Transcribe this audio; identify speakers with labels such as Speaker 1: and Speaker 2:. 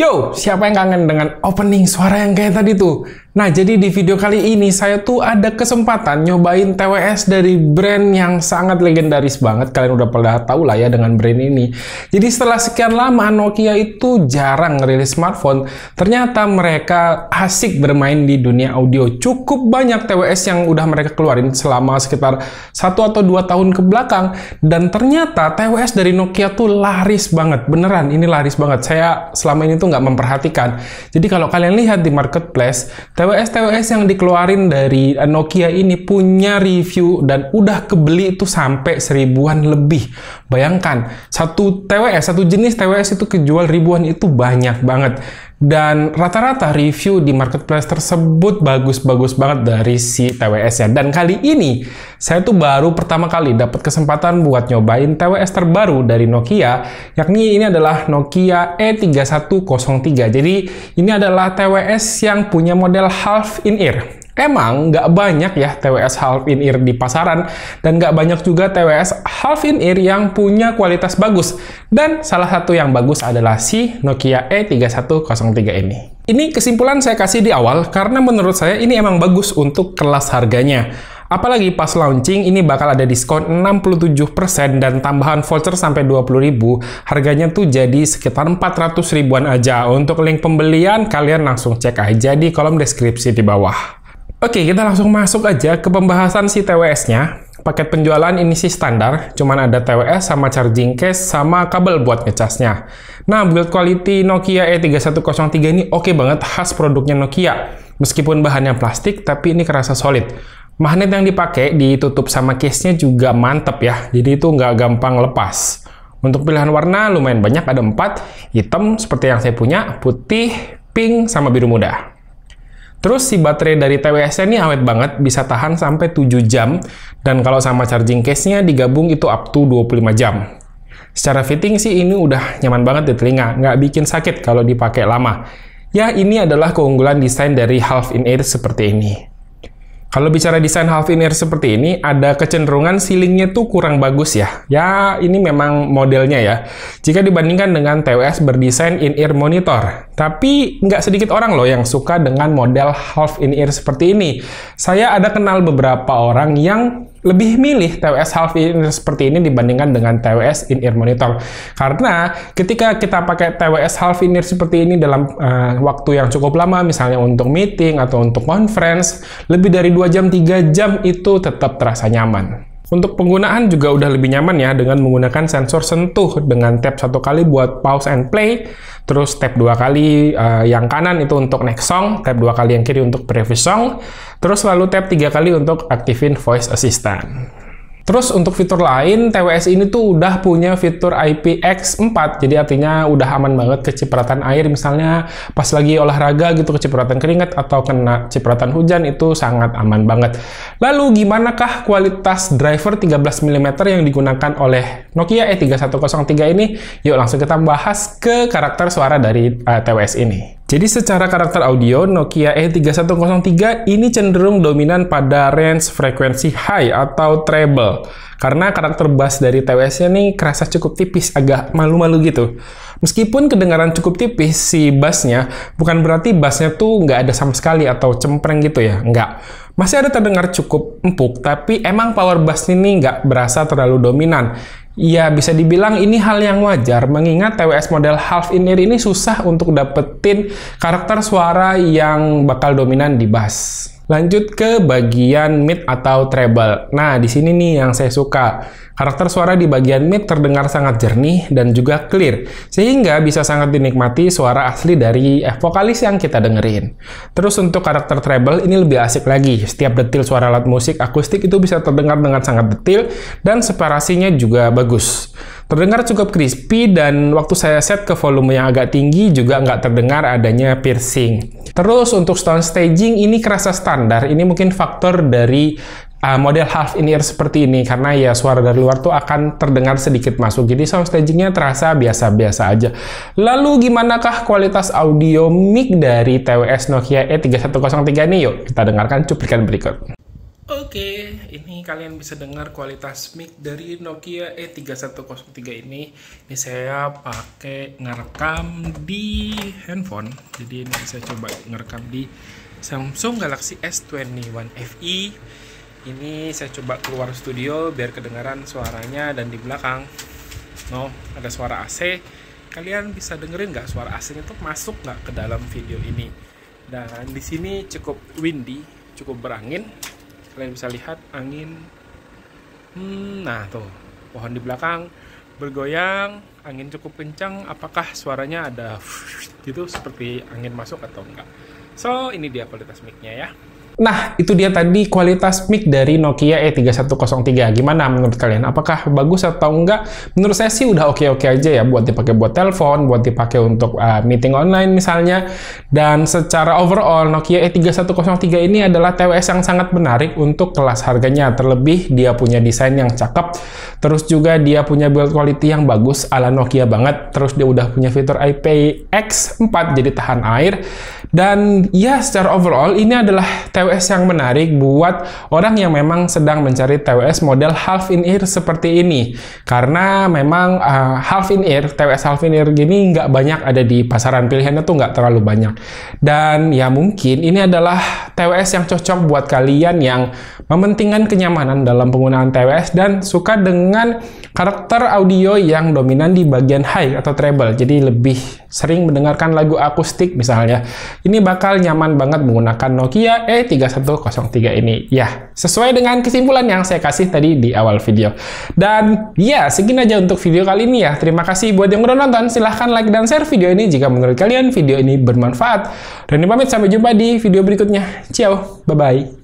Speaker 1: Yo, siapa yang kangen dengan opening suara yang kayak tadi tuh? Nah, jadi di video kali ini saya tuh ada kesempatan nyobain TWS dari brand yang sangat legendaris banget. Kalian udah pernah tahu lah ya dengan brand ini. Jadi setelah sekian lama Nokia itu jarang ngerilis smartphone, ternyata mereka asik bermain di dunia audio. Cukup banyak TWS yang udah mereka keluarin selama sekitar satu atau dua tahun ke belakang dan ternyata TWS dari Nokia tuh laris banget. Beneran, ini laris banget. Saya selama ini tuh nggak memperhatikan. Jadi kalau kalian lihat di marketplace, TWS-TWS yang dikeluarin dari eh, Nokia ini punya review dan udah kebeli itu sampai seribuan lebih. Bayangkan, satu TWS, satu jenis TWS itu kejual ribuan itu banyak banget dan rata-rata review di marketplace tersebut bagus-bagus banget dari si TWS ya. Dan kali ini saya tuh baru pertama kali dapat kesempatan buat nyobain TWS terbaru dari Nokia, yakni ini adalah Nokia E3103. Jadi ini adalah TWS yang punya model half in ear. Emang nggak banyak ya TWS half in ear di pasaran dan nggak banyak juga TWS half in ear yang punya kualitas bagus. Dan salah satu yang bagus adalah si Nokia E3103 ini. Ini kesimpulan saya kasih di awal karena menurut saya ini emang bagus untuk kelas harganya. Apalagi pas launching ini bakal ada diskon 67% dan tambahan voucher sampai 20.000. Harganya tuh jadi sekitar 400 ribuan aja. Untuk link pembelian kalian langsung cek aja di kolom deskripsi di bawah. Oke, kita langsung masuk aja ke pembahasan si TWS-nya. Paket penjualan ini sih standar, cuman ada TWS sama charging case sama kabel buat ngecasnya. Nah, build quality Nokia E3103 ini oke okay banget khas produknya Nokia. Meskipun bahannya plastik, tapi ini kerasa solid. Magnet yang dipakai ditutup sama case-nya juga mantep ya, jadi itu nggak gampang lepas. Untuk pilihan warna lumayan banyak, ada 4, hitam seperti yang saya punya, putih, pink, sama biru muda. Terus si baterai dari TWS ini awet banget, bisa tahan sampai 7 jam, dan kalau sama charging case-nya digabung itu up to 25 jam. Secara fitting sih ini udah nyaman banget di telinga, nggak bikin sakit kalau dipakai lama. Ya, ini adalah keunggulan desain dari Half In Air seperti ini. Kalau bicara desain half in ear seperti ini, ada kecenderungan sealingnya tuh kurang bagus ya. Ya, ini memang modelnya ya. Jika dibandingkan dengan TWS berdesain in ear monitor. Tapi nggak sedikit orang loh yang suka dengan model half in ear seperti ini. Saya ada kenal beberapa orang yang lebih milih TWS half in seperti ini dibandingkan dengan TWS in ear monitor karena ketika kita pakai TWS half in ear seperti ini dalam uh, waktu yang cukup lama misalnya untuk meeting atau untuk conference lebih dari 2 jam 3 jam itu tetap terasa nyaman untuk penggunaan juga udah lebih nyaman ya dengan menggunakan sensor sentuh dengan tap satu kali buat pause and play, terus tap dua kali uh, yang kanan itu untuk next song, tap dua kali yang kiri untuk previous song, terus lalu tap tiga kali untuk aktifin voice assistant. Terus untuk fitur lain, TWS ini tuh udah punya fitur IPX4, jadi artinya udah aman banget kecipratan air, misalnya pas lagi olahraga gitu kecipratan keringat atau kena cipratan hujan itu sangat aman banget. Lalu gimana kah kualitas driver 13 mm yang digunakan oleh Nokia E3103 ini? Yuk langsung kita bahas ke karakter suara dari uh, eh, TWS ini. Jadi secara karakter audio, Nokia E3103 ini cenderung dominan pada range frekuensi high atau treble. Karena karakter bass dari TWS-nya nih kerasa cukup tipis, agak malu-malu gitu. Meskipun kedengaran cukup tipis si bassnya, bukan berarti bassnya tuh nggak ada sama sekali atau cempreng gitu ya, nggak. Masih ada terdengar cukup empuk, tapi emang power bass ini nggak berasa terlalu dominan. Ya bisa dibilang ini hal yang wajar mengingat TWS model half in ear ini susah untuk dapetin karakter suara yang bakal dominan di bass. Lanjut ke bagian mid atau treble. Nah, di sini nih yang saya suka. Karakter suara di bagian mid terdengar sangat jernih dan juga clear, sehingga bisa sangat dinikmati suara asli dari eh, vokalis yang kita dengerin. Terus untuk karakter treble ini lebih asik lagi. Setiap detil suara alat musik akustik itu bisa terdengar dengan sangat detil dan separasinya juga bagus. Terdengar cukup crispy dan waktu saya set ke volume yang agak tinggi juga nggak terdengar adanya piercing. Terus untuk sound staging ini kerasa standar. Ini mungkin faktor dari uh, model half in ear seperti ini karena ya suara dari luar tuh akan terdengar sedikit masuk jadi sound stagingnya terasa biasa-biasa aja lalu gimanakah kualitas audio mic dari TWS Nokia E3103 ini yuk kita dengarkan cuplikan berikut Oke, ini kalian bisa dengar kualitas mic dari Nokia E3103 ini. Ini saya pakai ngerekam di handphone. Jadi ini saya coba ngerekam di Samsung Galaxy S21 FE. Ini saya coba keluar studio biar kedengaran suaranya dan di belakang. No, ada suara AC. Kalian bisa dengerin nggak suara ac itu masuk nggak ke dalam video ini? Dan di sini cukup windy, cukup berangin kalian bisa lihat angin hmm, nah tuh pohon di belakang bergoyang angin cukup kencang apakah suaranya ada gitu seperti angin masuk atau enggak so ini dia kualitas micnya ya Nah, itu dia tadi kualitas mic dari Nokia E3103. Gimana menurut kalian? Apakah bagus atau enggak? Menurut saya sih udah oke-oke aja ya buat dipakai buat telepon, buat dipakai untuk uh, meeting online misalnya. Dan secara overall Nokia E3103 ini adalah TWS yang sangat menarik untuk kelas harganya. Terlebih dia punya desain yang cakep, terus juga dia punya build quality yang bagus ala Nokia banget. Terus dia udah punya fitur IPX4 jadi tahan air. Dan ya secara overall ini adalah TWS TWS yang menarik buat orang yang memang sedang mencari TWS model half in ear seperti ini karena memang uh, half in ear TWS half in ear gini nggak banyak ada di pasaran pilihannya tuh nggak terlalu banyak dan ya mungkin ini adalah TWS yang cocok buat kalian yang mementingkan kenyamanan dalam penggunaan TWS dan suka dengan karakter audio yang dominan di bagian high atau treble jadi lebih sering mendengarkan lagu akustik misalnya ini bakal nyaman banget menggunakan Nokia E3 3103 ini. Ya, sesuai dengan kesimpulan yang saya kasih tadi di awal video. Dan ya, segini aja untuk video kali ini ya. Terima kasih buat yang udah nonton. Silahkan like dan share video ini jika menurut kalian video ini bermanfaat. Dan ini pamit sampai jumpa di video berikutnya. Ciao, bye-bye.